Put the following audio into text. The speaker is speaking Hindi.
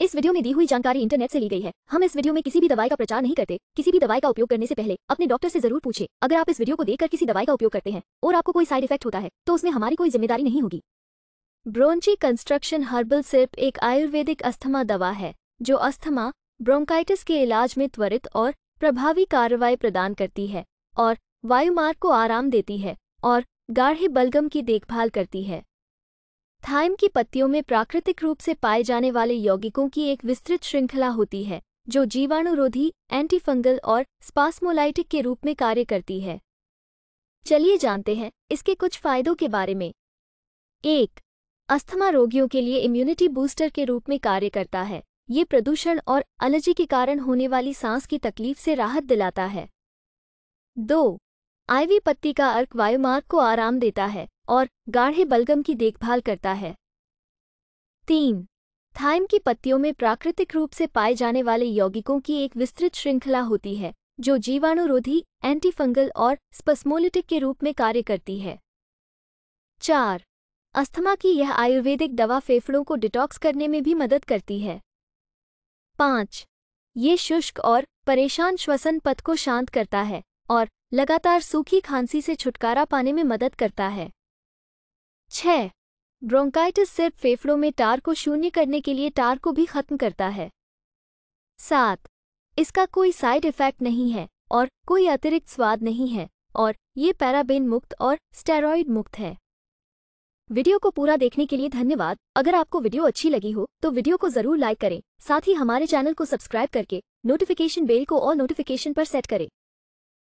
इस वीडियो में दी हुई जानकारी इंटरनेट से ली गई है हम इस वीडियो में किसी भी दवाई का प्रचार नहीं करते किसी भी दवाई का उपयोग करने से पहले अपने डॉक्टर से जरूर पूछे अगर आप इस वीडियो को देखकर किसी दवाई का उपयोग करते हैं और आपको कोई साइड इफेक्ट होता है तो उसमें हमारी कोई जिम्मेदारी नहीं होगी ब्रोंची कंस्ट्रक्शन हर्बल सिर्फ एक आयुर्वेदिक अस्थमा दवा है जो अस्थमा ब्रोंकाइटिस के इलाज में त्वरित और प्रभावी कार्रवाई प्रदान करती है और वायुमार्ग को आराम देती है और गाढ़े बलगम की देखभाल करती है थाइम की पत्तियों में प्राकृतिक रूप से पाए जाने वाले यौगिकों की एक विस्तृत श्रृंखला होती है जो जीवाणुरोधी एंटीफंगल और स्पास्मोलाइटिक के रूप में कार्य करती है चलिए जानते हैं इसके कुछ फायदों के बारे में एक अस्थमा रोगियों के लिए इम्यूनिटी बूस्टर के रूप में कार्य करता है ये प्रदूषण और एलर्जी के कारण होने वाली सांस की तकलीफ से राहत दिलाता है दो आईवी पत्ती का अर्क वायुमार्ग को आराम देता है और गाढ़े बलगम की देखभाल करता है तीन थाइम की पत्तियों में प्राकृतिक रूप से पाए जाने वाले यौगिकों की एक विस्तृत श्रृंखला होती है जो जीवाणुरोधी एंटीफंगल और स्पस्मोलिटिक के रूप में कार्य करती है चार अस्थमा की यह आयुर्वेदिक दवा फेफड़ों को डिटॉक्स करने में भी मदद करती है पाँच ये शुष्क और परेशान श्वसन पथ को शांत करता है और लगातार सूखी खांसी से छुटकारा पाने में मदद करता है छः ब्रोंकाइटिस सिर्फ फेफड़ों में टार को शून्य करने के लिए टार को भी खत्म करता है सात इसका कोई साइड इफेक्ट नहीं है और कोई अतिरिक्त स्वाद नहीं है और ये पैराबेन मुक्त और स्टेरॉइड मुक्त है वीडियो को पूरा देखने के लिए धन्यवाद अगर आपको वीडियो अच्छी लगी हो तो वीडियो को जरूर लाइक करें साथ ही हमारे चैनल को सब्सक्राइब करके नोटिफिकेशन बेल को और नोटिफिकेशन पर सेट करें